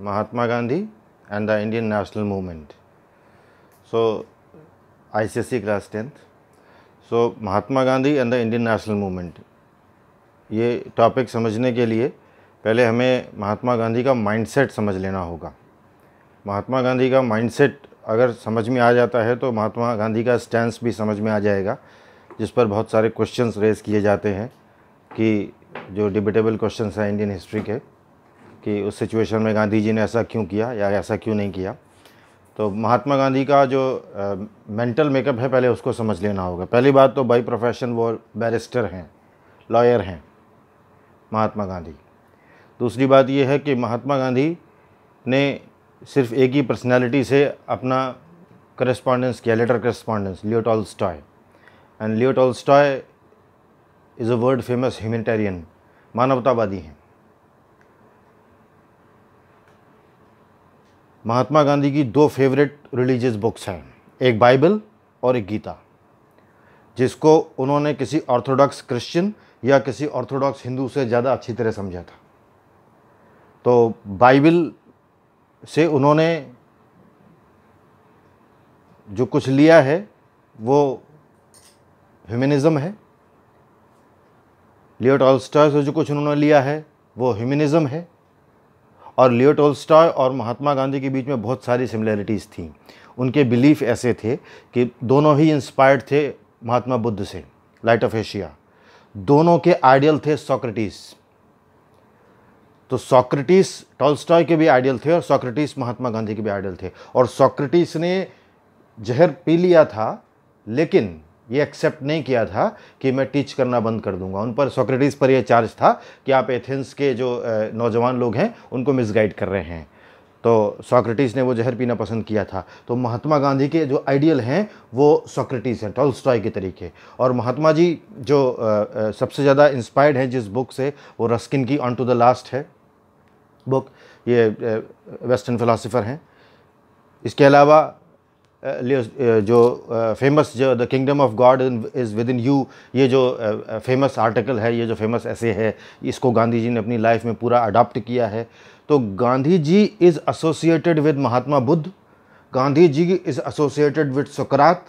Mahatma Gandhi and the Indian national movement. So, ICSE class 10th. So, Mahatma Gandhi and the Indian national movement. ये topic समझने के लिए पहले हमें महात्मा गांधी का माइंडसेट समझ लेना होगा महात्मा गांधी का माइंडसेट अगर समझ में आ जाता है तो महात्मा गांधी का स्टैंड भी समझ में आ जाएगा जिस पर बहुत सारे क्वेश्चंस रेज किए जाते हैं कि जो डिबेटेबल क्वेश्चंस हैं इंडियन हिस्ट्री के कि उस सिचुएशन में गांधी जी ने ऐसा क्यों किया या ऐसा क्यों नहीं किया तो महात्मा गांधी का जो मेंटल मेकअप है पहले उसको समझ लेना होगा पहली बात तो बाई प्रोफेशन वो बैरिस्टर हैं लॉयर हैं महात्मा गांधी दूसरी बात यह है कि महात्मा गांधी ने सिर्फ एक ही पर्सनैलिटी से अपना करस्पॉन्डेंस किया letter correspondence Leo Tolstoy and Leo Tolstoy is a world famous humanitarian मानवतावादी हैं महात्मा गांधी की दो फेवरेट रिलीजियस बुक्स हैं एक बाइबल और एक गीता जिसको उन्होंने किसी ऑर्थोडॉक्स क्रिश्चियन या किसी ऑर्थोडॉक्स हिंदू से ज़्यादा अच्छी तरह समझा था तो बाइबल से उन्होंने जो कुछ लिया है वो ह्यूमनिज़म है लियोट ऑलस्टार से जो कुछ उन्होंने लिया है वो ह्यूमनिज़म है और लियो टोल्स्टॉय और महात्मा गांधी के बीच में बहुत सारी सिमिलैरिटीज़ थी उनके बिलीफ ऐसे थे कि दोनों ही इंस्पायर्ड थे महात्मा बुद्ध से लाइट ऑफ एशिया दोनों के आइडियल थे सॉक्रेटिस तो सॉक्रेटिस टोलस्टॉय के भी आइडियल थे और सॉक्रेटिस महात्मा गांधी के भी आइडियल थे और सॉक्रेटिस ने जहर पी लिया था लेकिन ये एक्सेप्ट नहीं किया था कि मैं टीच करना बंद कर दूंगा उन पर सोक्रेटिस पर यह चार्ज था कि आप एथेंस के जो नौजवान लोग हैं उनको मिसगाइड कर रहे हैं तो सॉक्रेटिस ने वो जहर पीना पसंद किया था तो महात्मा गांधी के जो आइडियल हैं वो सॉक्रेटिस हैं स्टॉय के तरीके और महात्मा जी जो सबसे ज़्यादा इंस्पायर्ड हैं जिस बुक से वो रस्किन की ऑन टू द लास्ट है बुक ये वेस्टर्न फ़िलासफ़र हैं इसके अलावा जो फेमस जो the kingdom of God is within you ये जो फेमस आर्टिकल है ये जो फेमस ऐसे है इसको गांधी जी ने अपनी लाइफ में पूरा अडॉप्ट किया है तो Gandhi ji is associated with Mahatma Buddha Gandhi ji is associated with सुकरात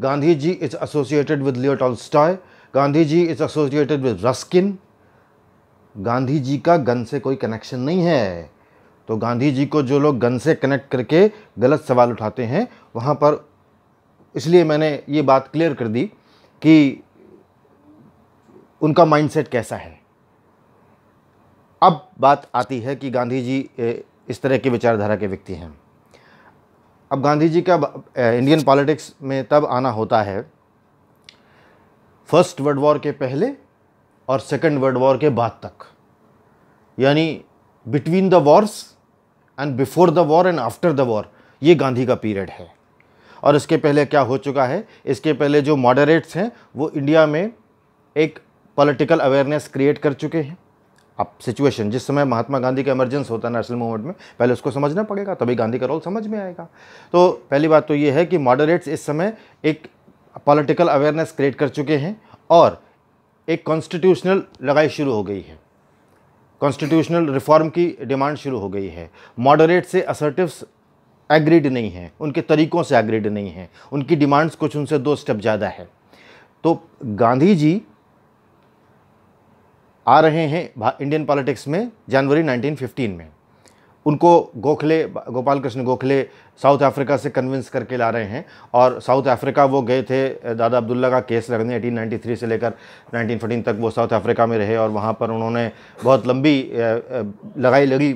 Gandhi ji is associated with Leo Tolstoy Gandhi ji is associated with Ruskin Gandhi ji का गन से कोई कनेक्शन नहीं है तो गांधी जी को जो लोग गन से कनेक्ट करके गलत सवाल उठाते हैं वहाँ पर इसलिए मैंने ये बात क्लियर कर दी कि उनका माइंडसेट कैसा है अब बात आती है कि गांधी जी इस तरह के विचारधारा के व्यक्ति हैं अब गांधी जी का इंडियन पॉलिटिक्स में तब आना होता है फर्स्ट वर्ल्ड वॉर के पहले और सेकेंड वर्ल्ड वॉर के बाद तक यानी between the wars and before the war and after the war ये गांधी का पीरियड है और इसके पहले क्या हो चुका है इसके पहले जो मॉडरेट्स हैं वो इंडिया में एक पॉलिटिकल अवेयरनेस क्रिएट कर चुके हैं अब सिचुएशन जिस समय महात्मा गांधी का इमरजेंस होता है नेशनल मूवमेंट में पहले उसको समझना पड़ेगा तभी गांधी का रोल समझ में आएगा तो पहली बात तो ये है कि मॉडरेट्स इस समय एक पॉलिटिकल अवेयरनेस क्रिएट कर चुके हैं और एक कॉन्स्टिट्यूशनल लड़ाई शुरू हो गई है कॉन्स्टिट्यूशनल रिफॉर्म की डिमांड शुरू हो गई है मॉडरेट से असर्टिव एग्रीड नहीं हैं उनके तरीक़ों से एग्रीड नहीं हैं उनकी डिमांड्स कुछ उनसे दो स्टेप ज़्यादा है तो गांधी जी आ रहे हैं इंडियन पॉलिटिक्स में जनवरी 1915 में उनको गोखले गोपाल कृष्ण गोखले साउथ अफ्रीका से कन्विंस करके ला रहे हैं और साउथ अफ्रीका वो गए थे दादा अब्दुल्ला का केस लगने 1893 से लेकर 1914 तक वो साउथ अफ्रीका में रहे और वहाँ पर उन्होंने बहुत लंबी लगाई लगी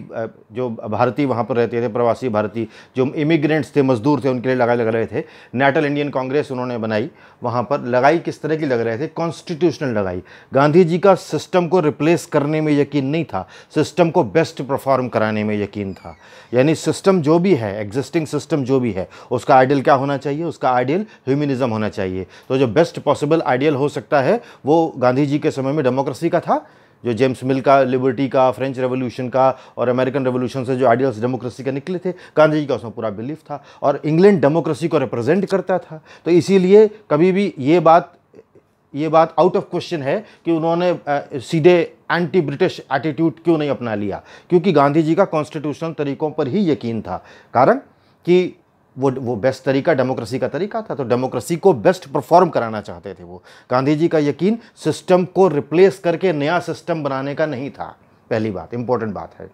जो भारतीय वहाँ पर रहते थे प्रवासी भारतीय जो इमिग्रेंट्स थे मजदूर थे उनके लिए लगाई लग रहे थे नेटल इंडियन कांग्रेस उन्होंने बनाई वहाँ पर लगाई किस तरह की लग रहे थे कॉन्स्टिट्यूशनल लगाई गांधी जी का सिस्टम को रिप्लेस करने में यकीन नहीं था सिस्टम को बेस्ट परफॉर्म कराने में यकीन था यानी सिस्टम जो भी है एग्जिस्टिंग सिस्टम जो भी है उसका आइडियल क्या होना चाहिए उसका आइडियल ह्यूमनिज़म होना चाहिए तो जो बेस्ट पॉसिबल आइडियल हो सकता है वो गांधी जी के समय में डेमोक्रेसी का था जो जेम्स मिल का लिबर्टी का फ्रेंच रेवोल्यूशन का और अमेरिकन रेवोल्यूशन से जो आइडियल्स डेमोक्रेसी के निकले थे गांधी जी का उसमें पूरा बिलीफ था और इंग्लैंड डेमोक्रेसी को रिप्रेजेंट करता था तो इसीलिए कभी भी ये बात ये बात आउट ऑफ क्वेश्चन है कि उन्होंने आ, सीधे एंटी ब्रिटिश एटीट्यूड क्यों नहीं अपना लिया क्योंकि गांधी जी का कॉन्स्टिट्यूशनल तरीकों पर ही यकीन था कारण कि वो वो बेस्ट तरीका डेमोक्रेसी का तरीका था तो डेमोक्रेसी को बेस्ट परफॉर्म कराना चाहते थे वो गांधी जी का यकीन सिस्टम को रिप्लेस करके नया सिस्टम बनाने का नहीं था पहली बात इंपॉर्टेंट बात है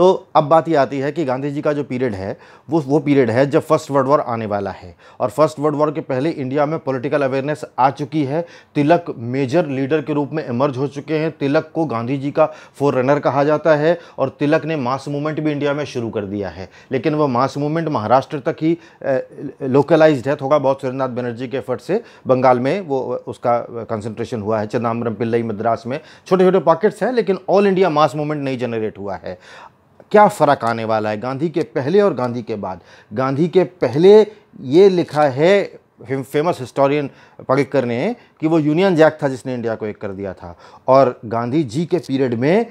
तो अब बात ये आती है कि गांधी जी का जो पीरियड है वो वो पीरियड है जब फर्स्ट वर्ल्ड वॉर आने वाला है और फर्स्ट वर्ल्ड वॉर के पहले इंडिया में पॉलिटिकल अवेयरनेस आ चुकी है तिलक मेजर लीडर के रूप में इमर्ज हो चुके हैं तिलक को गांधी जी का फोर रनर कहा जाता है और तिलक ने मास मूवमेंट भी इंडिया में शुरू कर दिया है लेकिन वह मास मूवमेंट महाराष्ट्र तक ही लोकलाइज्ड है थोड़ा बहुत सुरेंद्रनाथ बनर्जी के एफर्ट से बंगाल में वो उसका कंसनट्रेशन हुआ है चिदम्बरम पिल्लई मद्रास में छोटे छोटे पॉकेट्स हैं लेकिन ऑल इंडिया मास मूवमेंट नहीं जनरेट हुआ है क्या फ़र्क आने वाला है गांधी के पहले और गांधी के बाद गांधी के पहले ये लिखा है फेमस हिस्टोरियन पड़कर ने कि वो यूनियन जैक था जिसने इंडिया को एक कर दिया था और गांधी जी के पीरियड में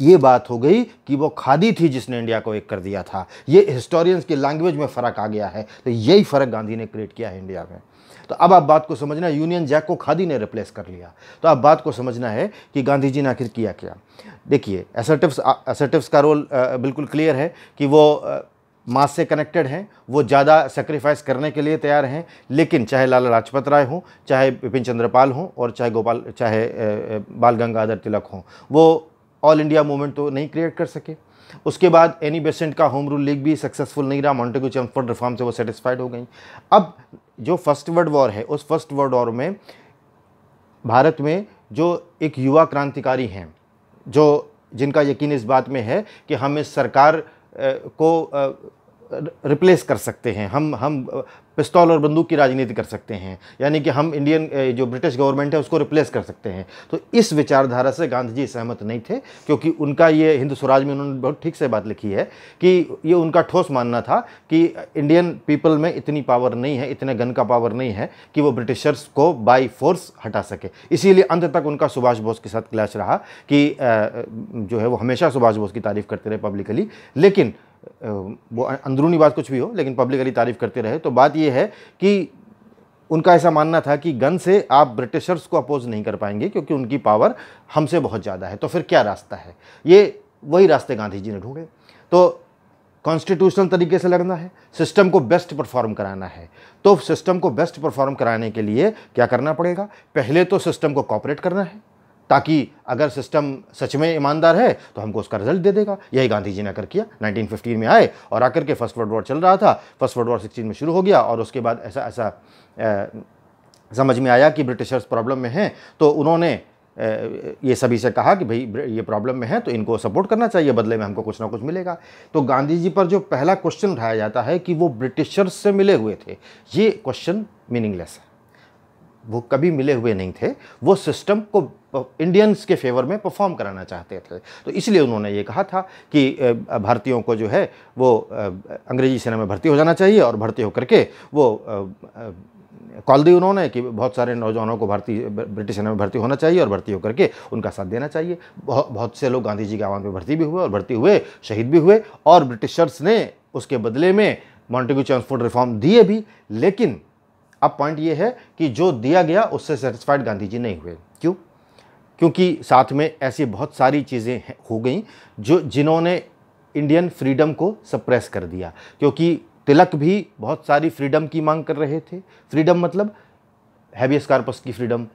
ये बात हो गई कि वो खादी थी जिसने इंडिया को एक कर दिया था ये हिस्टोरियंस की लैंग्वेज में फ़र्क आ गया है तो यही फ़र्क गांधी ने क्रिएट किया है इंडिया में तो अब आप बात को समझना यूनियन जैक को खादी ने रिप्लेस कर लिया तो आप बात को समझना है कि गांधी जी ने आखिर किया क्या देखिए एसर्टिव्स एसर्टिव्स का रोल बिल्कुल क्लियर है कि वो मास से कनेक्टेड हैं वो ज़्यादा सेक्रीफाइस करने के लिए तैयार हैं लेकिन चाहे लाला लाजपत राय हों चाहे विपिन चंद्रपाल हों और चाहे गोपाल चाहे बाल गंगाधर तिलक हों वो ऑल इंडिया मूवमेंट तो नहीं क्रिएट कर सके उसके बाद एनी बेसेंट का होम रूल लीग भी सक्सेसफुल नहीं रहा मॉन्टेगो चम्फर्ड रिफॉर्म से वो सेटिस्फाइड हो गई अब जो फर्स्ट वर्ल्ड वॉर है उस फर्स्ट वर्ल्ड वॉर में भारत में जो एक युवा क्रांतिकारी हैं जो जिनका यकीन इस बात में है कि हम इस सरकार को रिप्लेस कर सकते हैं हम हम पिस्तौल और बंदूक की राजनीति कर सकते हैं यानी कि हम इंडियन जो ब्रिटिश गवर्नमेंट है उसको रिप्लेस कर सकते हैं तो इस विचारधारा से गांधी जी सहमत नहीं थे क्योंकि उनका ये हिंदू स्वराज में उन्होंने बहुत ठीक से बात लिखी है कि ये उनका ठोस मानना था कि इंडियन पीपल में इतनी पावर नहीं है इतने गन का पावर नहीं है कि वो ब्रिटिशर्स को बाई फोर्स हटा सके इसीलिए अंत तक उनका सुभाष बोस के साथ क्लैश रहा कि जो है वो हमेशा सुभाष बोस की तारीफ करते रहे पब्लिकली लेकिन वो अंदरूनी बात कुछ भी हो लेकिन पब्लिकली तारीफ़ करते रहे तो बात यह है कि उनका ऐसा मानना था कि गन से आप ब्रिटिशर्स को अपोज नहीं कर पाएंगे क्योंकि उनकी पावर हमसे बहुत ज़्यादा है तो फिर क्या रास्ता है ये वही रास्ते गांधी जी ने ढूंढे तो कॉन्स्टिट्यूशनल तरीके से लड़ना है सिस्टम को बेस्ट परफॉर्म कराना है तो सिस्टम को बेस्ट परफॉर्म कराने के लिए क्या करना पड़ेगा पहले तो सिस्टम को कॉपरेट करना है ताकि अगर सिस्टम सच में ईमानदार है तो हमको उसका रिजल्ट दे देगा यही गांधी जी ने आकर किया 1915 में आए और आकर के फर्स्ट वर्ल्ड वॉर चल रहा था फर्स्ट वर्ल्ड वॉर सिक्सटीन में शुरू हो गया और उसके बाद ऐसा ऐसा समझ में आया कि ब्रिटिशर्स प्रॉब्लम में हैं तो उन्होंने ये सभी से कहा कि भाई ये प्रॉब्लम में है तो इनको सपोर्ट करना चाहिए बदले में हमको कुछ ना कुछ मिलेगा तो गांधी जी पर जो पहला क्वेश्चन उठाया जाता है कि वो ब्रिटिशर्स से मिले हुए थे ये क्वेश्चन मीनिंगलेस है वो कभी मिले हुए नहीं थे वो सिस्टम को इंडियंस के फेवर में परफॉर्म कराना चाहते थे तो इसलिए उन्होंने ये कहा था कि भारतीयों को जो है वो अंग्रेजी सेना में भर्ती हो जाना चाहिए और भर्ती होकर के वो कॉल दी उन्होंने कि बहुत सारे नौजवानों को भारतीय ब्रिटिश सेना में भर्ती होना चाहिए और भर्ती होकर के उनका साथ देना चाहिए बहुत से लोग गांधी जी के आह्वान में भर्ती भी हुए और भर्ती हुए शहीद भी हुए और ब्रिटिशर्स ने उसके बदले में मॉन्टेग्यू चांसफोर्ड रिफॉर्म दिए भी लेकिन अब पॉइंट ये है कि जो दिया गया उससे सेटिस्फाइड गांधी जी नहीं हुए क्यों क्योंकि साथ में ऐसी बहुत सारी चीज़ें हो गई जो जिन्होंने इंडियन फ्रीडम को सप्रेस कर दिया क्योंकि तिलक भी बहुत सारी फ्रीडम की मांग कर रहे थे फ्रीडम मतलब हैवियस कार्पस की freedom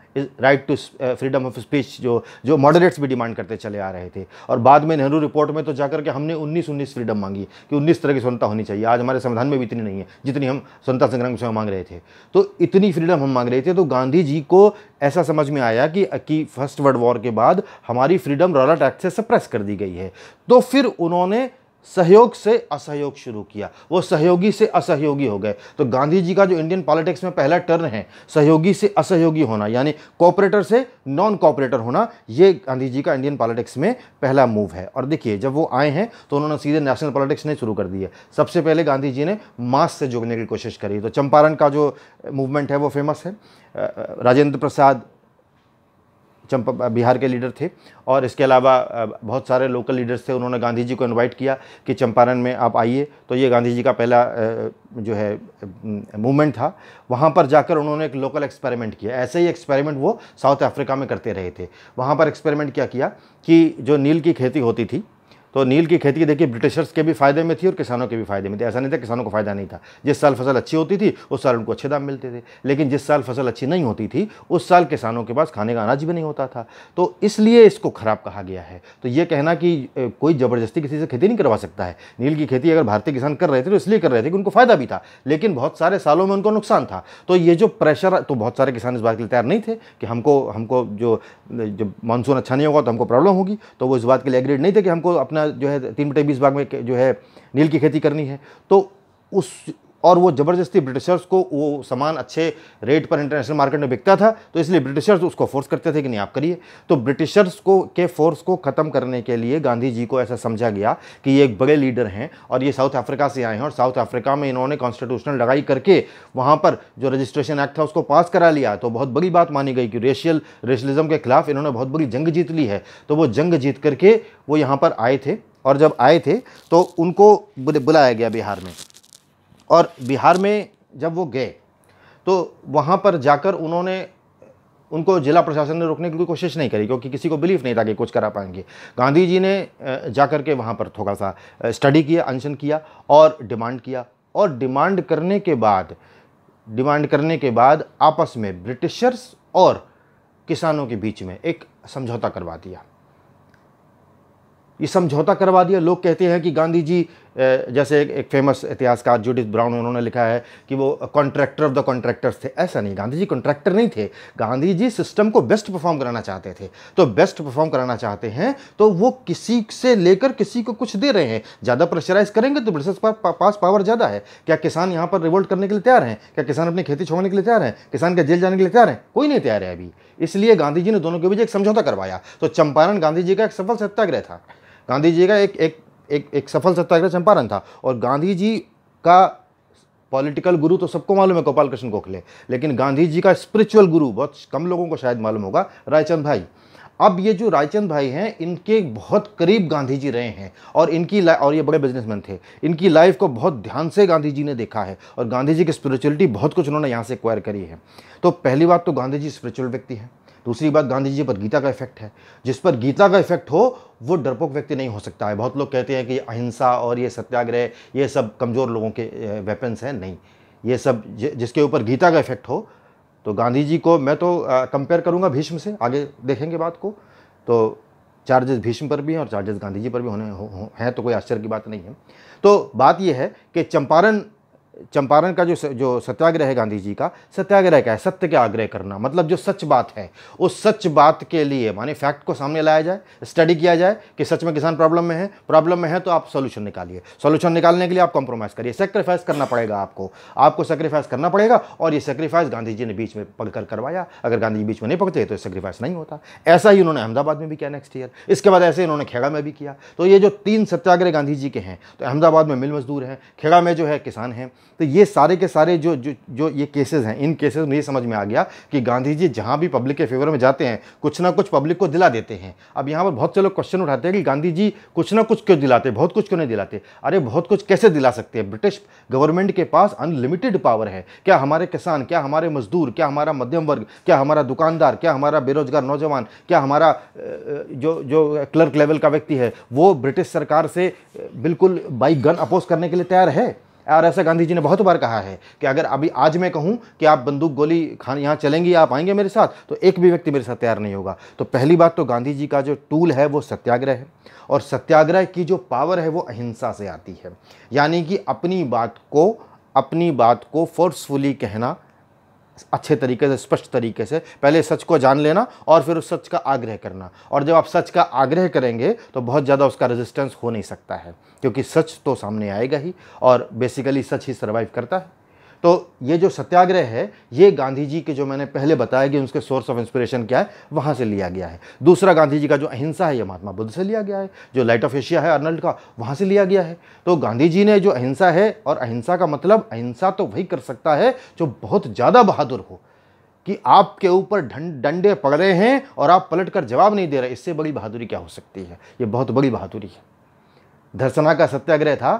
right to freedom of speech जो जो मॉडरेट्स भी डिमांड करते चले आ रहे थे और बाद में नेहरू रिपोर्ट में तो जाकर के हमने उन्नीस उन्नीस फ्रीडम मांगी कि उन्नीस तरह की स्वतंत्रता होनी चाहिए आज हमारे संविधान में भी इतनी नहीं है जितनी हम स्वतंत्रता संग्राम से मांग रहे थे तो इतनी फ्रीडम हम मांग रहे थे तो गांधी जी को ऐसा समझ में आया कि, की फर्स्ट वर्ल्ड वॉर के बाद हमारी फ्रीडम रॉलट एक्ट से सप्रेस कर दी गई है तो फिर उन्होंने सहयोग से असहयोग शुरू किया वो सहयोगी से असहयोगी हो गए तो गांधी जी का जो इंडियन पॉलिटिक्स में पहला टर्न है सहयोगी से असहयोगी होना यानी कॉपरेटर से नॉन कॉपरेटर होना ये गांधी जी का इंडियन पॉलिटिक्स में पहला मूव है और देखिए जब वो आए हैं तो उन्होंने सीधे नेशनल पॉलिटिक्स नहीं शुरू कर दिया सबसे पहले गांधी जी ने मास से जुड़ने की कोशिश करी तो चंपारण का जो मूवमेंट है वो फेमस है राजेंद्र प्रसाद चंपा बिहार के लीडर थे और इसके अलावा बहुत सारे लोकल लीडर्स थे उन्होंने गांधी जी को इनवाइट किया कि चंपारण में आप आइए तो ये गांधी जी का पहला जो है मूवमेंट था वहाँ पर जाकर उन्होंने एक लोकल एक्सपेरिमेंट किया ऐसे ही एक्सपेरिमेंट वो साउथ अफ्रीका में करते रहे थे वहाँ पर एक्सपेरिमेंट क्या किया कि जो नील की खेती होती थी तो नील की खेती देखिए ब्रिटिशर्स के भी फायदे में थी और किसानों के भी फायदे में थी ऐसा नहीं था किसानों को फायदा नहीं था जिस साल फसल अच्छी होती थी उस साल उनको अच्छे दाम मिलते थे लेकिन जिस साल फसल अच्छी नहीं होती थी उस साल किसानों के पास खाने का अनाज भी नहीं होता था तो इसलिए इसको खराब कहा गया है तो ये कहना कि कोई ज़बरदस्ती किसी से खेती नहीं करवा सकता है नील की खेती अगर भारतीय किसान कर रहे थे तो इसलिए कर रहे थे कि उनको फ़ायदा भी था लेकिन बहुत सारे सालों में उनको नुकसान था तो ये जो प्रेशर तो बहुत सारे किसान इस बात के लिए तैयार नहीं थे कि हमको हमको जो जब मानसून अच्छा नहीं होगा तो हमको प्रॉब्लम होगी तो वो इस बात के लिए एग्रीड नहीं थे कि हमको अपना जो है तीन बटे बीस भाग में जो है नील की खेती करनी है तो उस और वो ज़बरदस्ती ब्रिटिशर्स को वो सामान अच्छे रेट पर इंटरनेशनल मार्केट में बिकता था तो इसलिए ब्रिटिशर्स उसको फोर्स करते थे कि नहीं आप करिए तो ब्रिटिशर्स को के फोर्स को ख़त्म करने के लिए गांधी जी को ऐसा समझा गया कि ये एक बड़े लीडर हैं और ये साउथ अफ्रीका से आए हैं और साउथ अफ्रीका में इन्होंने कॉन्स्टिट्यूशनल लड़ाई करके वहाँ पर जो रजिस्ट्रेशन एक्ट था उसको पास करा लिया तो बहुत बड़ी बात मानी गई कि रेशियल रेशलिज्म के खिलाफ इन्होंने बहुत बड़ी जंग जीत ली है तो वो जंग जीत करके वो यहाँ पर आए थे और जब आए थे तो उनको बुलाया गया बिहार में और बिहार में जब वो गए तो वहाँ पर जाकर उन्होंने उनको जिला प्रशासन ने रोकने की कोशिश नहीं करी क्योंकि किसी को बिलीव नहीं था कि कुछ करा पाएंगे गांधी जी ने जाकर के वहाँ पर थोड़ा सा स्टडी किया अनशन किया और डिमांड किया और डिमांड करने के बाद डिमांड करने के बाद आपस में ब्रिटिशर्स और किसानों के बीच में एक समझौता करवा दिया ये समझौता करवा दिया लोग कहते हैं कि गांधी जी जैसे एक, एक फेमस इतिहासकार जूडिस ब्राउन उन्होंने लिखा है कि वो कॉन्ट्रैक्टर ऑफ द कॉन्ट्रैक्टर्स थे ऐसा नहीं गांधी जी कॉन्ट्रैक्टर नहीं थे गांधी जी सिस्टम को बेस्ट परफॉर्म कराना चाहते थे तो बेस्ट परफॉर्म कराना चाहते हैं तो वो किसी से लेकर किसी को कुछ दे रहे हैं ज़्यादा प्रेशराइज करेंगे तो ब्रिटिश पा, पास पावर ज़्यादा है क्या किसान यहाँ पर रिवोल्ट करने के लिए तैयार हैं क्या किसान अपनी खेती छोड़ने के लिए तैयार हैं किसान के जेल जाने के लिए तैयार हैं कोई नहीं तैयार है अभी इसलिए गांधी जी ने दोनों के बीच एक समझौता करवाया तो चंपारण गांधी जी का एक सफल सत्याग्रह था गांधी जी का एक एक एक एक सफल सत्याग्रह चंपारण था और गांधी जी का पॉलिटिकल गुरु तो सबको मालूम है गोपाल कृष्ण गोखले लेकिन गांधी जी का स्पिरिचुअल गुरु बहुत कम लोगों को शायद मालूम होगा रायचंद भाई अब ये जो रायचंद भाई हैं इनके बहुत करीब गांधी जी रहे हैं और इनकी और ये बड़े बिजनेसमैन थे इनकी लाइफ को बहुत ध्यान से गांधी जी ने देखा है और गांधी जी की स्पिरिचुअलिटी बहुत कुछ उन्होंने यहाँ से एक्वायर करी है तो पहली बात तो गांधी जी स्पिरिचुअल व्यक्ति हैं दूसरी बात गांधी जी पर गीता का इफेक्ट है जिस पर गीता का इफेक्ट हो वो डरपोक व्यक्ति नहीं हो सकता है बहुत लोग कहते हैं कि अहिंसा और ये सत्याग्रह ये सब कमज़ोर लोगों के वेपन्स हैं नहीं ये सब जिसके ऊपर गीता का इफेक्ट हो तो गांधी जी को मैं तो कंपेयर करूँगा भीष्म से आगे देखेंगे बात को तो चार्जेस भीष्म पर भी हैं और चार्जेस गांधी जी पर भी होने हो, हो, हैं तो कोई आश्चर्य की बात नहीं है तो बात यह है कि चंपारण चंपारण का जो जो सत्याग्रह है गांधी जी का सत्याग्रह क्या है सत्य के आग्रह करना मतलब जो सच बात है उस सच बात के लिए माने फैक्ट को सामने लाया जाए स्टडी किया जाए कि सच में किसान प्रॉब्लम में है प्रॉब्लम में है तो आप सोल्यूशन निकालिए सोल्यूशन निकालने के लिए आप कॉम्प्रोमाइज़ करिए सेक्रीफाइस करना पड़ेगा आपको आपको सेक्रीफाइस करना पड़ेगा और ये सेक्रीफाइस गांधी जी ने बीच में पकड़ करवाया अगर गांधी जी बीच में नहीं पकड़ते तो सेक्रीफाइस नहीं होता ऐसा ही उन्होंने अहमदाबाद में भी किया नेक्स्ट ईयर इसके बाद ऐसे इन्होंने खेड़ा में भी किया तो ये जो तीन सत्याग्रह गांधी जी के हैं तो अहमदाबाद में मिल मजदूर हैं खेड़ा में जो है किसान हैं तो ये सारे के सारे जो जो जो ये केसेस हैं इन केसेस में ये समझ में आ गया कि गांधी जी जहाँ भी पब्लिक के फेवर में जाते हैं कुछ ना कुछ पब्लिक को दिला देते हैं अब यहाँ पर बहुत से लोग क्वेश्चन उठाते हैं कि गांधी जी कुछ ना कुछ क्यों दिलाते बहुत कुछ क्यों नहीं दिलाते अरे बहुत कुछ कैसे दिला सकते हैं ब्रिटिश गवर्नमेंट के पास अनलिमिटेड पावर है क्या हमारे किसान क्या हमारे मजदूर क्या हमारा मध्यम वर्ग क्या हमारा दुकानदार क्या हमारा बेरोजगार नौजवान क्या हमारा जो जो क्लर्क लेवल का व्यक्ति है वो ब्रिटिश सरकार से बिल्कुल बाई गन अपोज करने के लिए तैयार है और ऐसा गांधी जी ने बहुत बार कहा है कि अगर अभी आज मैं कहूँ कि आप बंदूक गोली खान यहाँ चलेंगी आप आएंगे मेरे साथ तो एक भी व्यक्ति मेरे साथ तैयार नहीं होगा तो पहली बात तो गांधी जी का जो टूल है वो सत्याग्रह है और सत्याग्रह की जो पावर है वो अहिंसा से आती है यानी कि अपनी बात को अपनी बात को फोर्सफुली कहना अच्छे तरीके से स्पष्ट तरीके से पहले सच को जान लेना और फिर उस सच का आग्रह करना और जब आप सच का आग्रह करेंगे तो बहुत ज़्यादा उसका रेजिस्टेंस हो नहीं सकता है क्योंकि सच तो सामने आएगा ही और बेसिकली सच ही सर्वाइव करता है तो ये जो सत्याग्रह है ये गांधी जी के जो मैंने पहले बताया कि उसके सोर्स ऑफ इंस्पिरेशन क्या है वहाँ से लिया गया है दूसरा गांधी जी का जो अहिंसा है ये महात्मा बुद्ध से लिया गया है जो लाइट ऑफ एशिया है अर्नल्ड का वहाँ से लिया गया है तो गांधी जी ने जो अहिंसा है और अहिंसा का मतलब अहिंसा तो वही कर सकता है जो बहुत ज़्यादा बहादुर हो कि आपके ऊपर डंडे पकड़े हैं और आप पलट कर जवाब नहीं दे रहे इससे बड़ी बहादुरी क्या हो सकती है ये बहुत बड़ी बहादुरी है धर्सना का सत्याग्रह था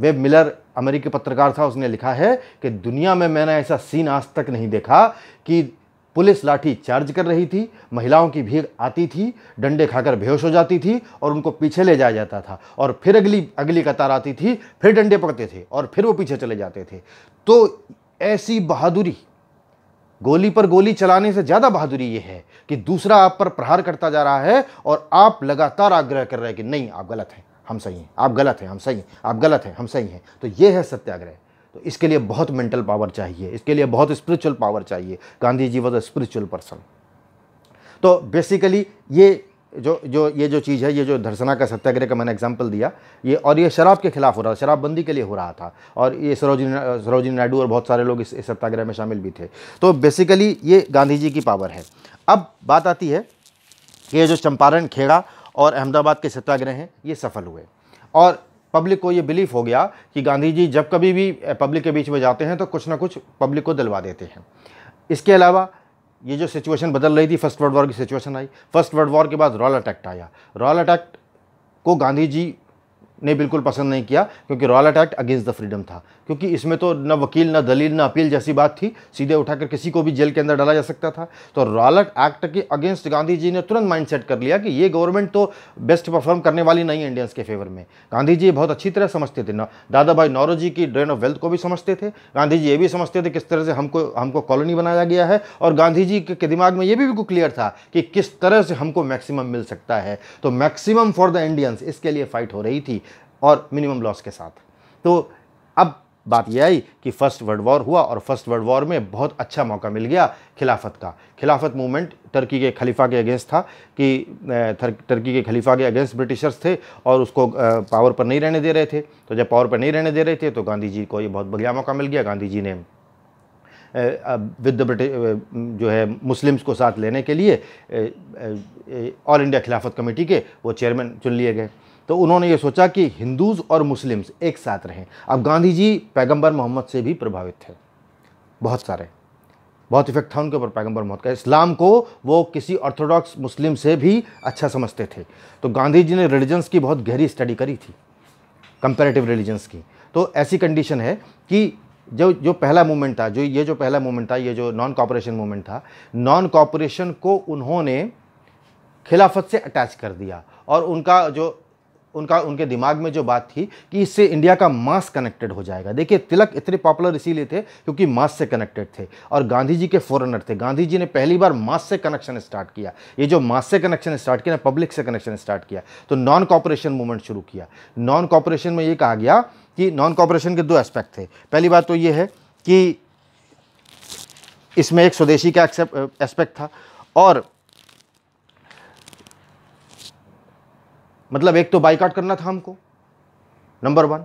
वेब मिलर अमेरिकी पत्रकार था उसने लिखा है कि दुनिया में मैंने ऐसा सीन आज तक नहीं देखा कि पुलिस लाठी चार्ज कर रही थी महिलाओं की भीड़ आती थी डंडे खाकर बेहोश हो जाती थी और उनको पीछे ले जाया जाता था और फिर अगली अगली कतार आती थी फिर डंडे पड़ते थे और फिर वो पीछे चले जाते थे तो ऐसी बहादुरी गोली पर गोली चलाने से ज़्यादा बहादुरी ये है कि दूसरा आप पर प्रहार करता जा रहा है और आप लगातार आग्रह कर रहे हैं कि नहीं आप गलत हैं हम सही हैं आप गलत हैं हम सही हैं आप गलत हैं हम सही हैं तो ये है सत्याग्रह तो इसके लिए बहुत मेंटल पावर चाहिए इसके लिए बहुत स्पिरिचुअल पावर चाहिए Gandhi ji was a spiritual person तो बेसिकली ये जो जो ये जो चीज़ है ये जो धर्सना का सत्याग्रह का मैंने एग्जाम्पल दिया ये और ये शराब के खिलाफ हो रहा था शराबबंदी के लिए हो रहा था और ये सरोजिनी सरोजिनी नायडू और बहुत सारे लोग इस, इस सत्याग्रह में शामिल भी थे तो बेसिकली ये गांधी जी की पावर है अब बात आती है कि ये जो चंपारण खेड़ा और अहमदाबाद के सत्याग्रह हैं ये सफल हुए और पब्लिक को ये बिलीफ हो गया कि गांधी जी जब कभी भी पब्लिक के बीच में जाते हैं तो कुछ ना कुछ पब्लिक को दिलवा देते हैं इसके अलावा ये जो सिचुएशन बदल रही थी फर्स्ट वर्ल्ड वॉर की सिचुएशन आई फर्स्ट वर्ल्ड वॉर के बाद रॉयल अटैक्ट आया रॉयल अटैक्ट को गांधी जी ने बिल्कुल पसंद नहीं किया क्योंकि रॉयल अटैक अगेंस्ट द फ्रीडम था क्योंकि इसमें तो न वकील न दलील न अपील जैसी बात थी सीधे उठाकर किसी को भी जेल के अंदर डाला जा सकता था तो रॉयल एक्ट के अगेंस्ट गांधी जी ने तुरंत माइंड सेट कर लिया कि ये गवर्नमेंट तो बेस्ट परफॉर्म करने वाली नहीं है इंडियंस के फेवर में गांधी जी बहुत अच्छी तरह समझते थे ना दादा भाई नौरो जी की ड्रेन ऑफ वेल्थ को भी समझते थे गांधी जी ये भी समझते थे किस तरह से हमको हमको कॉलोनी बनाया गया है और गांधी जी के दिमाग में ये भी बिल्कुल क्लियर था कि किस तरह से हमको मैक्सिमम मिल सकता है तो मैक्सिमम फॉर द इंडियंस इसके लिए फाइट हो रही थी और मिनिमम लॉस के साथ तो अब बात यह आई कि फर्स्ट वर्ल्ड वॉर हुआ और फर्स्ट वर्ल्ड वॉर में बहुत अच्छा मौका मिल गया खिलाफत का खिलाफत मूवमेंट टर्की के खलीफा के अगेंस्ट था कि टर्की के खलीफा के अगेंस्ट ब्रिटिशर्स थे और उसको पावर पर नहीं रहने दे रहे थे तो जब पावर पर नहीं रहने दे रहे थे तो गांधी जी को ये बहुत बढ़िया मौका मिल गया गांधी जी ने विद ब्रिटिश जो है मुस्लिम्स को साथ लेने के लिए ऑल इंडिया खिलाफत कमेटी के वो चेयरमैन चुन लिए गए तो उन्होंने ये सोचा कि हिंदूज और मुस्लिम्स एक साथ रहें अब गांधी जी पैगंबर मोहम्मद से भी प्रभावित थे बहुत सारे बहुत इफेक्ट था उनके ऊपर पैगंबर मोहम्मद का इस्लाम को वो किसी ऑर्थोडॉक्स मुस्लिम से भी अच्छा समझते थे तो गांधी जी ने रिलीजन्स की बहुत गहरी स्टडी करी थी कंपेरेटिव रिलीजन्स की तो ऐसी कंडीशन है कि जो जो पहला मूवमेंट था जो ये जो पहला मूवमेंट था ये जो नॉन कॉपरेशन मूवमेंट था नॉन कॉपरेशन को उन्होंने खिलाफत से अटैच कर दिया और उनका जो उनका उनके दिमाग में जो बात थी कि इससे इंडिया का मास कनेक्टेड हो जाएगा देखिए तिलक इतने पॉपुलर इसीलिए थे क्योंकि मास से कनेक्टेड थे और गांधी जी के फॉरनर थे गांधी जी ने पहली बार मास से कनेक्शन स्टार्ट किया ये जो मास से कनेक्शन स्टार्ट किया पब्लिक से कनेक्शन स्टार्ट किया तो नॉन कॉपरेशन मूवमेंट शुरू किया नॉन कॉपरेशन में ये कहा गया कि नॉन कॉपरेशन के दो एस्पेक्ट थे पहली बात तो ये है कि इसमें एक स्वदेशी का एस्पेक्ट था और मतलब एक तो बाइकआउट करना था हमको नंबर वन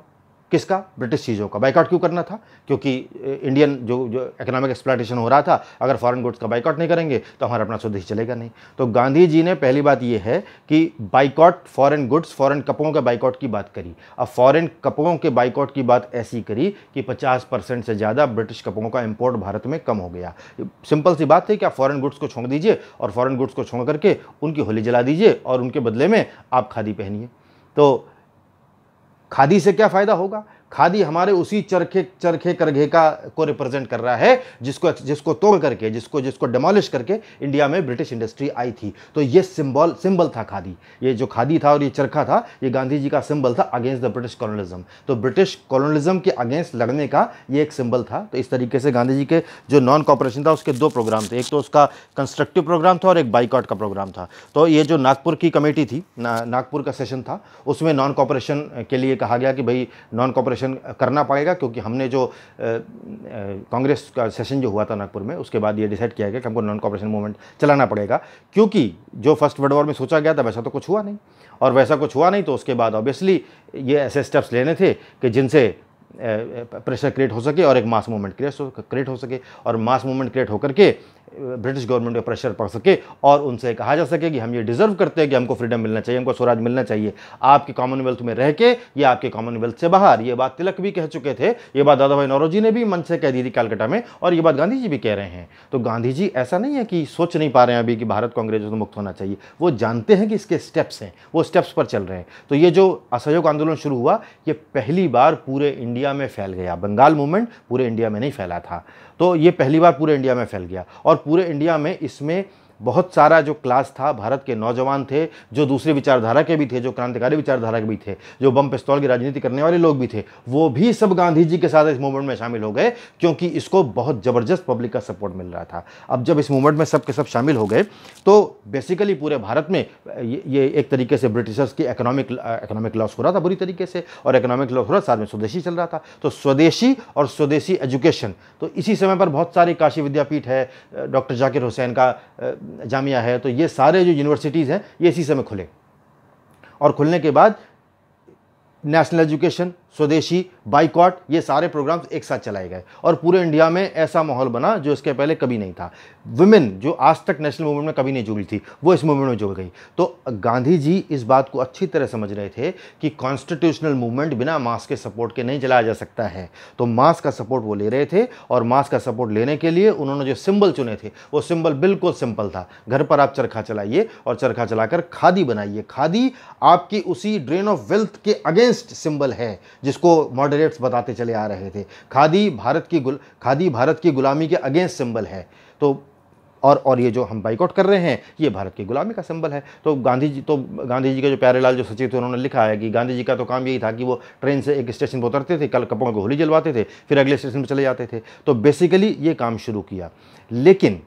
किसका ब्रिटिश चीज़ों का बाइकआउट क्यों करना था क्योंकि इंडियन जो जो इकोनॉमिक एक्सप्लाटेशन हो रहा था अगर फॉरेन गुड्स का बाइकआउट नहीं करेंगे तो हमारा अपना स्वदेश चलेगा नहीं तो गांधी जी ने पहली बात यह है कि बाइकआउट फॉरेन गुड्स फॉरेन कपड़ों के बाइकआउट की बात करी अब फॉरेन कपड़ों के बाइकआउट की बात ऐसी करी कि पचास परसेंट से ज़्यादा ब्रिटिश कपड़ों का इम्पोर्ट भारत में कम हो गया सिंपल सी बात थी कि आप फॉरन गुड्स को छोड़ दीजिए और फ़ॉरन गुड्स को छोड़ करके उनकी होली जला दीजिए और उनके बदले में आप खादी पहनिए तो खादी से क्या फ़ायदा होगा खादी हमारे उसी चरखे चरखे करघे का को रिप्रेजेंट कर रहा है जिसको जिसको तोड़ करके जिसको जिसको डिमोलिश करके इंडिया में ब्रिटिश इंडस्ट्री आई थी तो ये सिंबल सिंबल था खादी ये जो खादी था और ये चरखा था ये गांधी जी का सिंबल था अगेंस्ट द ब्रिटिश कॉलोनिज्म तो ब्रिटिश कॉलोनिज्म के अगेंस्ट लड़ने का ये एक सिंबल था तो इस तरीके से गांधी जी के जो नॉन कॉपरेशन था उसके दो प्रोग्राम थे एक तो उसका कंस्ट्रक्टिव प्रोग्राम था और एक बाइकआउट का प्रोग्राम था तो ये जो नागपुर की कमेटी थी ना, नागपुर का सेशन था उसमें नॉन कॉपरेशन के लिए कहा गया कि भाई नॉन कॉपरेशन ऑपरेशन करना पड़ेगा क्योंकि हमने जो कांग्रेस का सेशन जो हुआ था नागपुर में उसके बाद ये डिसाइड किया गया कि हमको नॉन कॉपरेशन मूवमेंट चलाना पड़ेगा क्योंकि जो फर्स्ट वर्ल्ड वॉर में सोचा गया था वैसा तो कुछ हुआ नहीं और वैसा कुछ हुआ नहीं तो उसके बाद ऑब्वियसली ये ऐसे स्टेप्स लेने थे कि जिनसे प्रेशर क्रिएट हो सके और एक मास मूवमेंट क्रिएट हो सके और मास मूवमेंट क्रिएट होकर के ब्रिटिश गवर्नमेंट का प्रेशर पड़ सके और उनसे कहा जा सके कि हम ये डिज़र्व करते हैं कि हमको फ्रीडम मिलना चाहिए हमको स्वराज मिलना चाहिए आपके कॉमनवेल्थ में रह के या आपके कॉमनवेल्थ से बाहर ये बात तिलक भी कह चुके थे ये बात दादा भाई नौरोजी ने भी मन से कह दी थी कैलकाटा में और ये बात गांधी जी भी कह रहे हैं तो गांधी जी ऐसा नहीं है कि सोच नहीं पा रहे हैं अभी कि भारत को अंग्रेजों से मुक्त होना चाहिए वो जानते हैं कि इसके स्टेप्स हैं वो स्टेप्स पर चल रहे हैं तो ये जो असहयोग आंदोलन शुरू हुआ ये पहली बार पूरे इंडिया इंडिया में फैल गया बंगाल मूवमेंट पूरे इंडिया में नहीं फैला था तो ये पहली बार पूरे इंडिया में फैल गया और पूरे इंडिया में इसमें बहुत सारा जो क्लास था भारत के नौजवान थे जो दूसरी विचारधारा के भी थे जो क्रांतिकारी विचारधारा के भी थे जो बम पिस्तौल की राजनीति करने वाले लोग भी थे वो भी सब गांधी जी के साथ इस मूवमेंट में शामिल हो गए क्योंकि इसको बहुत ज़बरदस्त पब्लिक का सपोर्ट मिल रहा था अब जब इस मूवमेंट में सब के सब शामिल हो गए तो बेसिकली पूरे भारत में ये एक तरीके से ब्रिटिशर्स की इकोनॉमिक इकोनॉमिक लॉस हो रहा था बुरी तरीके से और इकोनॉमिक लॉस हो रहा साथ में स्वदेशी चल रहा था तो स्वदेशी और स्वदेशी एजुकेशन तो इसी समय पर बहुत सारी काशी विद्यापीठ है डॉक्टर जाकिर हुसैन का जामिया है तो ये सारे जो यूनिवर्सिटीज़ हैं ये इसी समय खुले और खुलने के बाद नेशनल एजुकेशन स्वदेशी बाइकॉट ये सारे प्रोग्राम्स एक साथ चलाए गए और पूरे इंडिया में ऐसा माहौल बना जो इसके पहले कभी नहीं था वुमेन जो आज तक नेशनल मूवमेंट में कभी नहीं जुड़ी थी वो इस मूवमेंट में जुड़ गई तो गांधी जी इस बात को अच्छी तरह समझ रहे थे कि कॉन्स्टिट्यूशनल मूवमेंट बिना मास के सपोर्ट के नहीं चलाया जा सकता है तो मास का सपोर्ट वो ले रहे थे और मास का सपोर्ट लेने के लिए उन्होंने जो सिम्बल चुने थे वो सिम्बल बिल्कुल सिंपल था घर पर आप चरखा चलाइए और चरखा चलाकर खादी बनाइए खादी आपकी उसी ड्रेन ऑफ वेल्थ के अगेंस्ट सिंबल है जिसको मॉडरेट्स बताते चले आ रहे थे खादी भारत की गुल खादी भारत की गुलामी के अगेंस्ट सिंबल है तो और और ये जो हम बाइकआउट कर रहे हैं ये भारत की गुलामी का सिंबल है तो गांधी जी तो गांधी जी का जो प्यारेलाल जो सचिव थे उन्होंने लिखा है कि गांधी जी का तो काम यही था कि वो ट्रेन से एक स्टेशन पर उतरते थे कल कपड़ों को होली जलवाते थे फिर अगले स्टेशन पर चले जाते थे तो बेसिकली ये काम शुरू किया लेकिन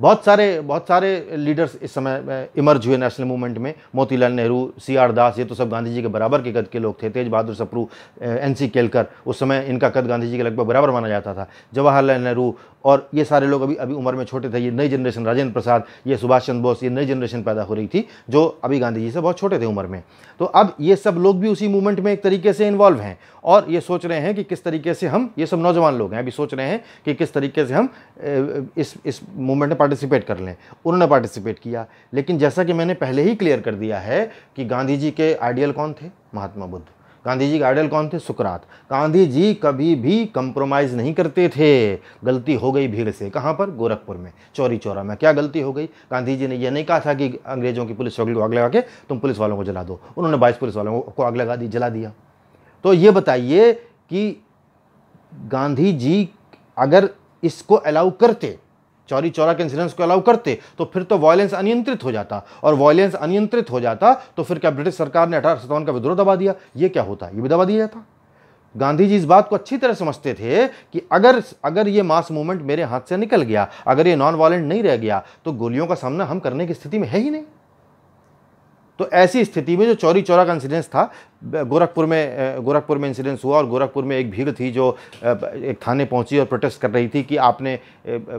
बहुत सारे बहुत सारे लीडर्स इस समय इमर्ज हुए नेशनल मूवमेंट में मोतीलाल नेहरू सी आर दास ये तो सब गांधी जी के बराबर के कद के लोग थे तेज बहादुर सप्रू एन सी केलकर उस समय इनका कद गांधी जी के लगभग बराबर माना जाता था जवाहरलाल नेहरू और ये सारे लोग अभी अभी उम्र में छोटे थे ये नई जनरेशन राजेंद्र प्रसाद ये सुभाष चंद्र बोस ये नई जनरेशन पैदा हो रही थी जो अभी गांधी जी से बहुत छोटे थे उम्र में तो अब ये सब लोग भी उसी मूवमेंट में एक तरीके से इन्वॉल्व हैं और ये सोच रहे हैं कि किस तरीके से हम ये सब नौजवान लोग हैं अभी सोच रहे हैं कि किस तरीके से हम इस इस मूवमेंट में पार्टिसिपेट कर लें उन्होंने पार्टिसिपेट किया लेकिन जैसा कि मैंने पहले ही क्लियर कर दिया है कि गांधी जी के आइडियल कौन थे महात्मा बुद्ध गांधी जी का आइडल कौन थे सुकरात गांधी जी कभी भी कंप्रोमाइज़ नहीं करते थे गलती हो गई भीड़ से कहाँ पर गोरखपुर में चोरी चौरा में क्या गलती हो गई गांधी जी ने यह नहीं कहा था कि अंग्रेज़ों की पुलिस चौकी को आग लगा के तुम पुलिस वालों को जला दो उन्होंने बाईस पुलिस वालों को आग लगा दी जला दिया तो ये बताइए कि गांधी जी अगर इसको अलाउ करते चौरी चौरा के इंसिडेंस को अलाउ करते तो फिर तो वायलेंस अनियंत्रित हो जाता और वायलेंस अनियंत्रित हो जाता तो फिर क्या ब्रिटिश सरकार ने अठारह सत्तावन का विद्रोह दबा दिया ये क्या होता ये भी दबा दिया जाता गांधी जी इस बात को अच्छी तरह समझते थे कि अगर अगर ये मास मूवमेंट मेरे हाथ से निकल गया अगर ये नॉन वायलेंट नहीं रह गया तो गोलियों का सामना हम करने की स्थिति में है ही नहीं तो ऐसी स्थिति में जो चौरी चौरा का इंसिडेंस था गोरखपुर में गोरखपुर में इंसिडेंस हुआ और गोरखपुर में एक भीड़ थी जो एक थाने पहुंची और प्रोटेस्ट कर रही थी कि आपने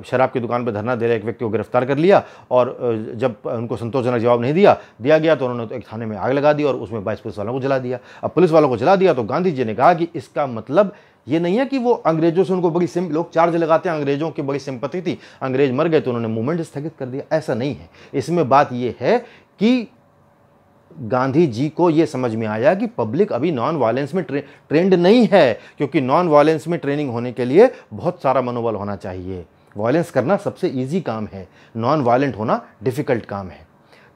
शराब की दुकान पर धरना दे रहे एक व्यक्ति को गिरफ्तार कर लिया और जब उनको संतोषजनक जवाब नहीं दिया दिया गया तो उन्होंने तो एक थाने में आग लगा दी और उसमें बाईस पुलिस वालों को जला दिया अब पुलिस वालों को जला दिया तो गांधी जी ने कहा कि इसका मतलब ये नहीं है कि वो अंग्रेजों से उनको बड़ी सिम लोग चार्ज लगाते हैं अंग्रेजों की बड़ी सिंपत्ति थी अंग्रेज मर गए तो उन्होंने मूवमेंट स्थगित कर दिया ऐसा नहीं है इसमें बात ये है कि गांधी जी को ये समझ में आया कि पब्लिक अभी नॉन वायलेंस में ट्रे, ट्रेंड नहीं है क्योंकि नॉन वायलेंस में ट्रेनिंग होने के लिए बहुत सारा मनोबल होना चाहिए वायलेंस करना सबसे ईजी काम है नॉन वायलेंट होना डिफ़िकल्ट काम है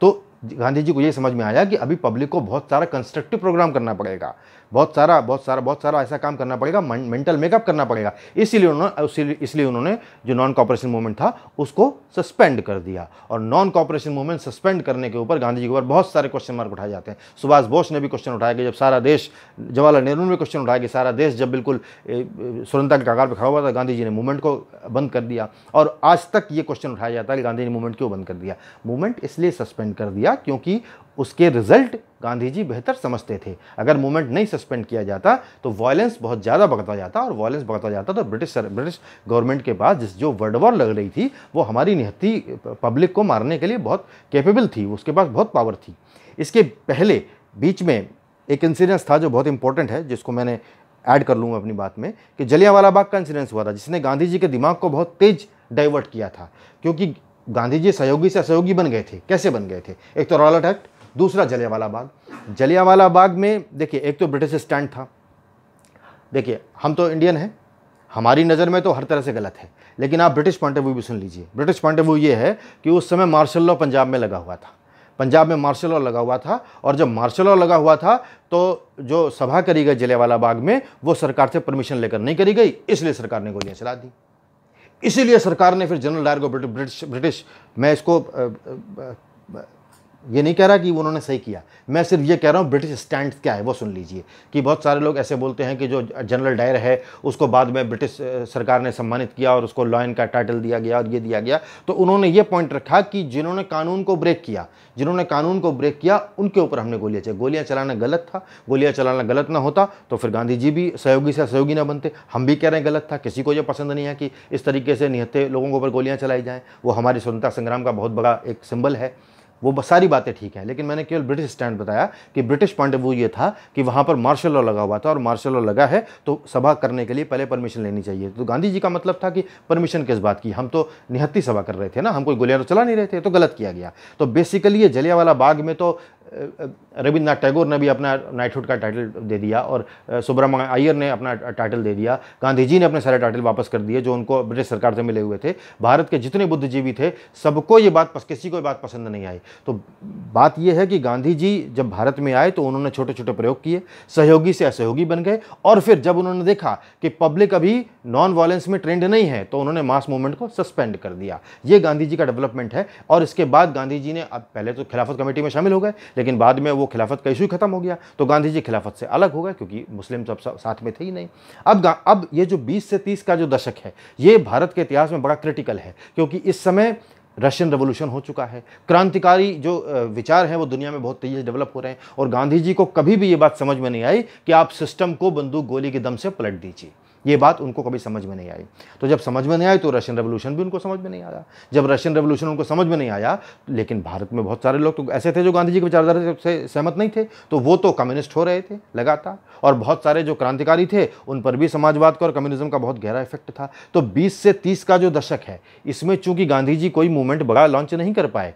तो गांधी जी को ये समझ में आया कि अभी पब्लिक को बहुत सारा कंस्ट्रक्टिव प्रोग्राम करना पड़ेगा बहुत सारा बहुत सारा बहुत सारा ऐसा काम करना पड़ेगा मेंटल मेकअप करना पड़ेगा इसीलिए उन्होंने इसलिए उन्होंने जो नॉन कॉपरेशन मूवमेंट था उसको सस्पेंड कर दिया और नॉन कॉपरेशन मूवमेंट सस्पेंड करने के ऊपर गांधी जी के ऊपर बहुत सारे क्वेश्चन मार्क उठाए जाते हैं सुभाष बोस ने भी क्वेश्चन उठाया कि जब सारा देश जवाहरलाल नेहरू ने भी क्वेश्चन उठाया कि सारा देश जब बिल्कुल स्वतंत्रता के कागार पर खड़ा हुआ था गांधी जी ने मूवमेंट को बंद कर दिया और आज तक ये क्वेश्चन उठाया जाता है कि गांधी ने मूवमेंट क्यों बंद कर दिया मूवमेंट इसलिए सस्पेंड कर दिया क्योंकि उसके रिजल्ट गांधी जी बेहतर समझते थे अगर मूवमेंट नहीं सस्पेंड किया जाता तो वॉयलेंस बहुत ज़्यादा बढ़ता जाता और वॉयलेंस बढ़ता जाता तो ब्रिटिश ब्रिटिश गवर्नमेंट के पास जिस जो वर्ल्ड वॉर लग रही थी वो हमारी निहत्ती पब्लिक को मारने के लिए बहुत कैपेबल थी उसके पास बहुत पावर थी इसके पहले बीच में एक इंसिडेंस था जो बहुत इंपॉर्टेंट है जिसको मैंने ऐड कर लूँगा अपनी बात में कि जलियावाला बाग का इंसिडेंस हुआ था जिसने गांधी जी के दिमाग को बहुत तेज डाइवर्ट किया था क्योंकि गांधी जी सहयोगी से सहयोगी बन गए थे कैसे बन गए थे एक तो रॉलट एक्ट दूसरा जलियावाला बाग जलियावाला बाग में देखिए एक तो ब्रिटिश स्टैंड था देखिए हम तो इंडियन हैं हमारी नज़र में तो हर तरह से गलत है लेकिन आप ब्रिटिश पॉइंट ऑफ व्यू भी सुन लीजिए ब्रिटिश पॉइंट ऑफ व्यू ये है कि उस समय मार्शल लॉ पंजाब में लगा हुआ था पंजाब में मार्शल लॉ लगा हुआ था और जब मार्शल लॉ लगा हुआ था तो जो सभा करी गई जलेवाला बाग में वो सरकार से परमिशन लेकर नहीं करी गई इसलिए सरकार ने गोलियाँ चला दी इसीलिए सरकार ने फिर जनरल डायर को ब्रिटिश ब्रिटिश मैं इसको ये नहीं कह रहा कि उन्होंने सही किया मैं सिर्फ ये कह रहा हूँ ब्रिटिश स्टैंड क्या है वो सुन लीजिए कि बहुत सारे लोग ऐसे बोलते हैं कि जो जनरल डायर है उसको बाद में ब्रिटिश सरकार ने सम्मानित किया और उसको लॉयन का टाइटल दिया गया और ये दिया गया तो उन्होंने ये पॉइंट रखा कि जिन्होंने कानून को ब्रेक किया जिन्होंने कानून को ब्रेक किया उनके ऊपर हमने गोलियाँ चाहिए गोलियाँ चलाना गलत था गोलियाँ चलाना गलत ना होता तो फिर गांधी जी भी सहयोगी से सहयोगी ना बनते हम भी कह रहे हैं गलत था किसी को ये पसंद नहीं है कि इस तरीके से निहत्ते लोगों के ऊपर गोलियाँ चलाई जाएँ वो हमारी स्वतंत्रता संग्राम का बहुत बड़ा एक सिंबल है वो सारी बातें ठीक हैं लेकिन मैंने केवल ब्रिटिश स्टैंड बताया कि ब्रिटिश पॉइंट ऑफ व्यू ये था कि वहाँ पर मार्शल लॉ लगा हुआ था और मार्शल लॉ लगा है तो सभा करने के लिए पहले परमिशन लेनी चाहिए तो गांधी जी का मतलब था कि परमिशन किस बात की हम तो निहत्ती सभा कर रहे थे ना हम कोई गोलियां तो चला नहीं रहे थे तो गलत किया गया तो बेसिकली ये जलियावाला बाग में तो रविन्द्रनाथ टैगोर ने भी अपना नाइटहुड का टाइटल दे दिया और सुब्रमण्य अय्यर ने अपना टाइटल दे दिया गांधी जी ने अपने सारे टाइटल वापस कर दिए जो उनको ब्रिटिश सरकार से मिले हुए थे भारत के जितने बुद्धिजीवी थे सबको ये बात किसी को ये बात पसंद नहीं आई तो बात यह है कि गांधी जी जब भारत में आए तो उन्होंने छोटे छोटे प्रयोग किए सहयोगी से असहयोगी बन गए और फिर जब उन्होंने देखा कि पब्लिक अभी नॉन वायलेंस में ट्रेंड नहीं है तो उन्होंने मास मूवमेंट को सस्पेंड कर दिया ये गांधी जी का डेवलपमेंट है और इसके बाद गांधी जी ने अब पहले तो खिलाफत कमेटी में शामिल हो गए लेकिन बाद में वो खिलाफत का इशू खत्म हो गया तो गांधी जी खिलाफत से अलग हो गए क्योंकि मुस्लिम सब साथ में थे ही नहीं अब अब ये जो बीस से तीस का जो दशक है ये भारत के इतिहास में बड़ा क्रिटिकल है क्योंकि इस समय रशियन रेवोल्यूशन हो चुका है क्रांतिकारी जो विचार हैं वो दुनिया में बहुत तेज़ी से डेवलप हो रहे हैं और गांधी जी को कभी भी ये बात समझ में नहीं आई कि आप सिस्टम को बंदूक गोली के दम से पलट दीजिए ये बात उनको कभी समझ में नहीं आई तो जब समझ में नहीं आई तो रशियन रेवोल्यूशन भी उनको समझ में नहीं आया जब रशियन रेवोल्यूशन उनको समझ में नहीं आया लेकिन भारत में बहुत सारे लोग तो ऐसे थे जो गांधी जी की विचारधारा से सहमत नहीं थे तो वो तो कम्युनिस्ट हो रहे थे लगातार और बहुत सारे जो क्रांतिकारी थे उन पर भी समाजवाद का और कम्युनिज्म का बहुत गहरा इफेक्ट था तो बीस से तीस का जो दशक है इसमें चूंकि गांधी जी कोई मूवमेंट बड़ा लॉन्च नहीं कर पाए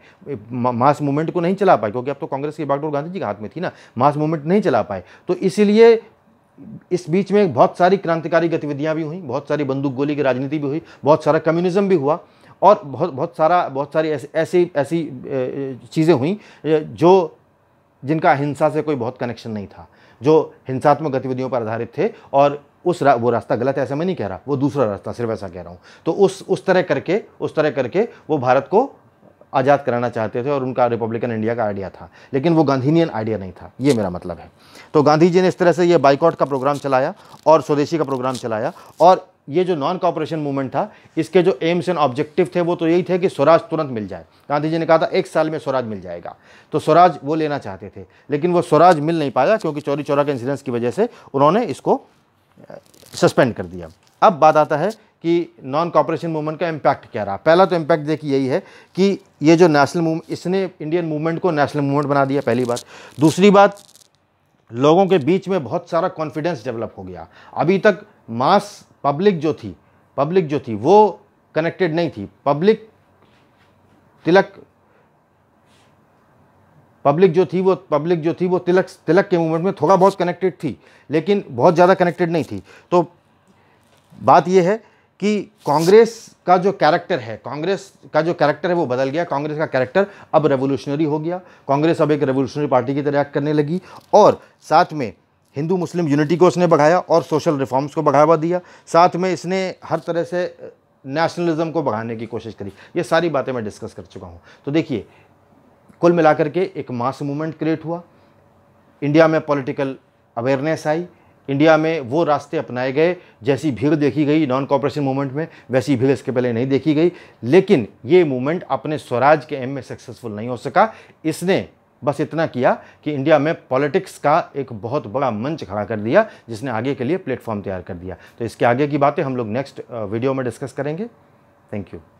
मास मूवमेंट को नहीं चला पाए क्योंकि अब तो कांग्रेस की बागडोर गांधी जी के हाथ में थी ना मास मूवमेंट नहीं चला पाए तो इसीलिए इस बीच में बहुत सारी क्रांतिकारी गतिविधियां भी हुई बहुत सारी बंदूक गोली की राजनीति भी हुई बहुत सारा कम्युनिज्म भी हुआ और बहुत बहुत सारा बहुत सारी ऐसी ऐसी चीज़ें हुई जो जिनका हिंसा से कोई बहुत कनेक्शन नहीं था जो हिंसात्मक गतिविधियों पर आधारित थे और उस रा, वो रास्ता गलत है ऐसा मैं नहीं कह रहा वो दूसरा रास्ता सिर्फ ऐसा कह रहा हूँ तो उस उस तरह करके उस तरह करके वो भारत को आज़ाद कराना चाहते थे और उनका रिपब्लिकन इंडिया का आइडिया था लेकिन वो गांधीनियन आइडिया नहीं था ये मेरा मतलब है तो गांधी जी ने इस तरह से ये बाइकआउट का प्रोग्राम चलाया और स्वदेशी का प्रोग्राम चलाया और ये जो नॉन कॉपरेशन मूवमेंट था इसके जो एम्स एंड ऑब्जेक्टिव थे वो तो यही थे कि स्वराज तुरंत मिल जाए गांधी जी ने कहा था एक साल में स्वराज मिल जाएगा तो स्वराज वो लेना चाहते थे लेकिन वो स्वराज मिल नहीं पाया क्योंकि चौरी चौरा के इंसिडेंस की वजह से उन्होंने इसको सस्पेंड कर दिया अब बात आता है कि नॉन कॉपरेशन मूवमेंट का इम्पैक्ट क्या रहा पहला तो इम्पैक्ट देखिए यही है कि ये जो नेशनल मूवमेंट इसने इंडियन मूवमेंट को नेशनल मूवमेंट बना दिया पहली बात दूसरी बात लोगों के बीच में बहुत सारा कॉन्फिडेंस डेवलप हो गया अभी तक मास पब्लिक जो थी पब्लिक जो थी वो कनेक्टेड नहीं थी पब्लिक तिलक पब्लिक जो थी वो पब्लिक जो थी वो तिलक तिलक के मूवमेंट में थोड़ा बहुत कनेक्टेड थी लेकिन बहुत ज़्यादा कनेक्टेड नहीं थी तो बात यह है कि कांग्रेस का जो कैरेक्टर है कांग्रेस का जो कैरेक्टर है वो बदल गया कांग्रेस का कैरेक्टर अब रेवोल्यूशनरी हो गया कांग्रेस अब एक रेवोल्यूशनरी पार्टी की तरह एक्ट करने लगी और साथ में हिंदू मुस्लिम यूनिटी को उसने बढ़ाया और सोशल रिफॉर्म्स को बढ़ावा दिया साथ में इसने हर तरह से नेशनलिज्म को बढ़ाने की कोशिश करी ये सारी बातें मैं डिस्कस कर चुका हूँ तो देखिए कुल मिलाकर के एक मास मूवमेंट क्रिएट हुआ इंडिया में पॉलिटिकल अवेयरनेस आई इंडिया में वो रास्ते अपनाए गए जैसी भीड़ देखी गई नॉन कॉपरेशन मूवमेंट में वैसी भीड़ इसके पहले नहीं देखी गई लेकिन ये मूवमेंट अपने स्वराज के एम में सक्सेसफुल नहीं हो सका इसने बस इतना किया कि इंडिया में पॉलिटिक्स का एक बहुत बड़ा मंच खड़ा कर दिया जिसने आगे के लिए प्लेटफॉर्म तैयार कर दिया तो इसके आगे की बातें हम लोग नेक्स्ट वीडियो में डिस्कस करेंगे थैंक यू